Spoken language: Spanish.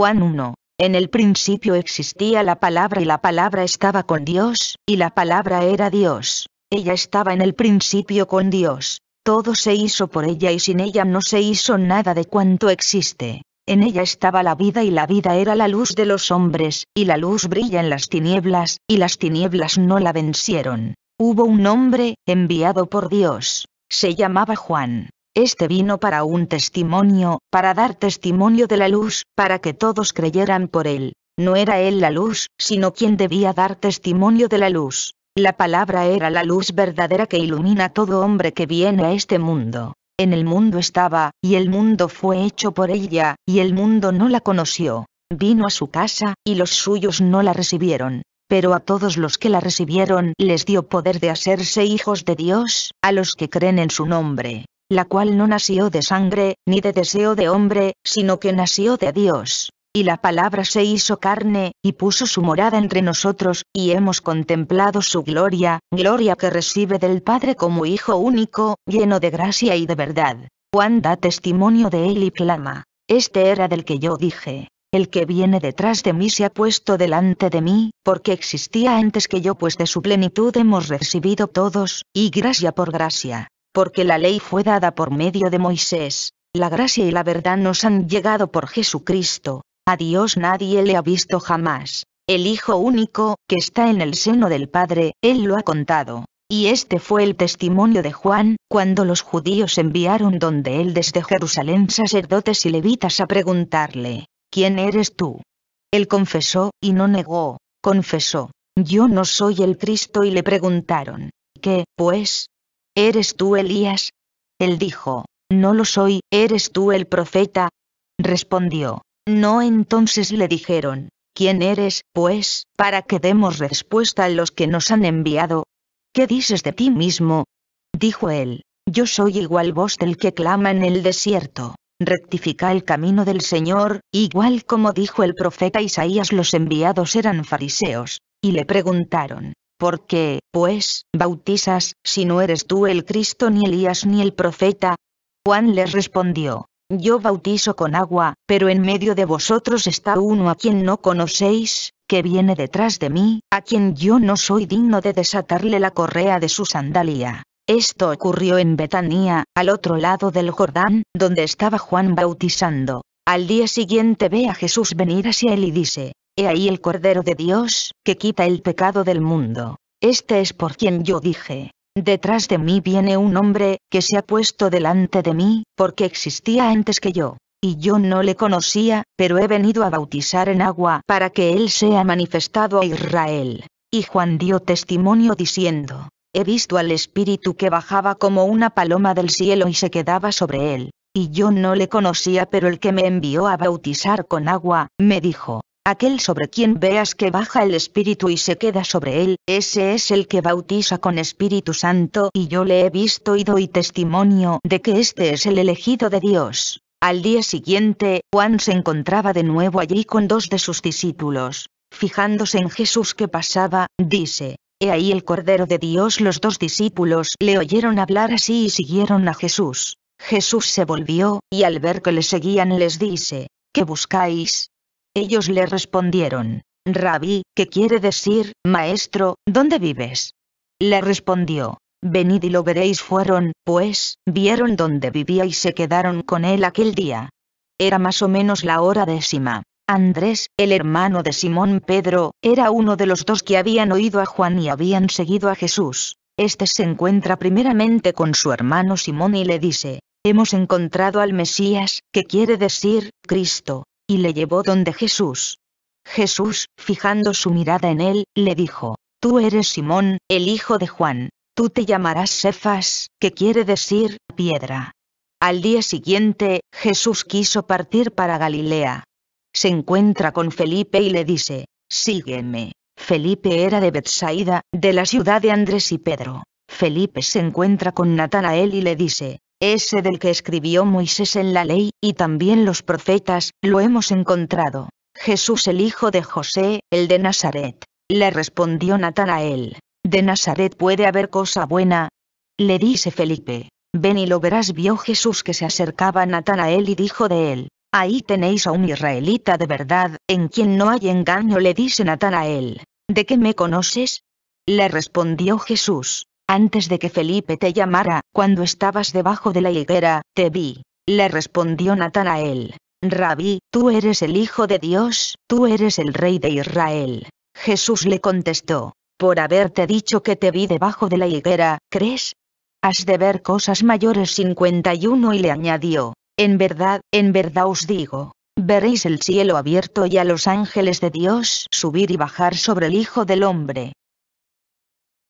Juan 1. En el principio existía la palabra y la palabra estaba con Dios, y la palabra era Dios. Ella estaba en el principio con Dios. Todo se hizo por ella y sin ella no se hizo nada de cuanto existe. En ella estaba la vida y la vida era la luz de los hombres, y la luz brilla en las tinieblas, y las tinieblas no la vencieron. Hubo un hombre, enviado por Dios. Se llamaba Juan. Este vino para un testimonio, para dar testimonio de la luz, para que todos creyeran por él. No era él la luz, sino quien debía dar testimonio de la luz. La palabra era la luz verdadera que ilumina a todo hombre que viene a este mundo. En el mundo estaba, y el mundo fue hecho por ella, y el mundo no la conoció. Vino a su casa, y los suyos no la recibieron pero a todos los que la recibieron les dio poder de hacerse hijos de Dios, a los que creen en su nombre la cual no nació de sangre, ni de deseo de hombre, sino que nació de Dios. Y la palabra se hizo carne, y puso su morada entre nosotros, y hemos contemplado su gloria, gloria que recibe del Padre como Hijo único, lleno de gracia y de verdad. Juan da testimonio de él y clama, Este era del que yo dije, el que viene detrás de mí se ha puesto delante de mí, porque existía antes que yo pues de su plenitud hemos recibido todos, y gracia por gracia porque la ley fue dada por medio de Moisés, la gracia y la verdad nos han llegado por Jesucristo, a Dios nadie le ha visto jamás, el Hijo único, que está en el seno del Padre, Él lo ha contado. Y este fue el testimonio de Juan, cuando los judíos enviaron donde él desde Jerusalén sacerdotes y levitas a preguntarle, ¿quién eres tú? Él confesó, y no negó, confesó, yo no soy el Cristo y le preguntaron, ¿qué, pues, ¿Eres tú Elías? Él dijo, No lo soy, ¿eres tú el profeta? Respondió, No entonces le dijeron, ¿quién eres, pues, para que demos respuesta a los que nos han enviado? ¿Qué dices de ti mismo? Dijo él, Yo soy igual voz del que clama en el desierto, rectifica el camino del Señor, igual como dijo el profeta Isaías los enviados eran fariseos, y le preguntaron, ¿Por qué, pues, bautizas, si no eres tú el Cristo ni Elías ni el profeta? Juan les respondió, Yo bautizo con agua, pero en medio de vosotros está uno a quien no conocéis, que viene detrás de mí, a quien yo no soy digno de desatarle la correa de su sandalia. Esto ocurrió en Betanía, al otro lado del Jordán, donde estaba Juan bautizando. Al día siguiente ve a Jesús venir hacia él y dice, He ahí el Cordero de Dios, que quita el pecado del mundo. Este es por quien yo dije, Detrás de mí viene un hombre, que se ha puesto delante de mí, porque existía antes que yo. Y yo no le conocía, pero he venido a bautizar en agua para que él sea manifestado a Israel. Y Juan dio testimonio diciendo, He visto al Espíritu que bajaba como una paloma del cielo y se quedaba sobre él. Y yo no le conocía, pero el que me envió a bautizar con agua, me dijo, Aquel sobre quien veas que baja el Espíritu y se queda sobre él, ese es el que bautiza con Espíritu Santo y yo le he visto y doy testimonio de que este es el elegido de Dios. Al día siguiente, Juan se encontraba de nuevo allí con dos de sus discípulos. Fijándose en Jesús que pasaba, dice, He ahí el Cordero de Dios los dos discípulos le oyeron hablar así y siguieron a Jesús. Jesús se volvió, y al ver que le seguían les dice, ¿qué buscáis? Ellos le respondieron, Rabí, ¿qué quiere decir, Maestro, ¿dónde vives? Le respondió, Venid y lo veréis fueron, pues, vieron dónde vivía y se quedaron con él aquel día. Era más o menos la hora décima. Andrés, el hermano de Simón Pedro, era uno de los dos que habían oído a Juan y habían seguido a Jesús. Este se encuentra primeramente con su hermano Simón y le dice, Hemos encontrado al Mesías, que quiere decir, Cristo y le llevó donde Jesús. Jesús, fijando su mirada en él, le dijo, Tú eres Simón, el hijo de Juan, tú te llamarás Cefas, que quiere decir, piedra. Al día siguiente, Jesús quiso partir para Galilea. Se encuentra con Felipe y le dice, Sígueme. Felipe era de Betsaida, de la ciudad de Andrés y Pedro. Felipe se encuentra con Natanael y le dice, ese del que escribió Moisés en la ley, y también los profetas, lo hemos encontrado. Jesús el hijo de José, el de Nazaret. Le respondió Natanael. ¿De Nazaret puede haber cosa buena? Le dice Felipe. Ven y lo verás. Vio Jesús que se acercaba a Natanael y dijo de él. Ahí tenéis a un israelita de verdad, en quien no hay engaño le dice Natanael. ¿De qué me conoces? Le respondió Jesús. Antes de que Felipe te llamara, cuando estabas debajo de la higuera, te vi. Le respondió Natanael. Rabí, tú eres el Hijo de Dios, tú eres el Rey de Israel. Jesús le contestó. Por haberte dicho que te vi debajo de la higuera, ¿crees? Has de ver cosas mayores 51 y le añadió. En verdad, en verdad os digo, veréis el cielo abierto y a los ángeles de Dios subir y bajar sobre el Hijo del Hombre.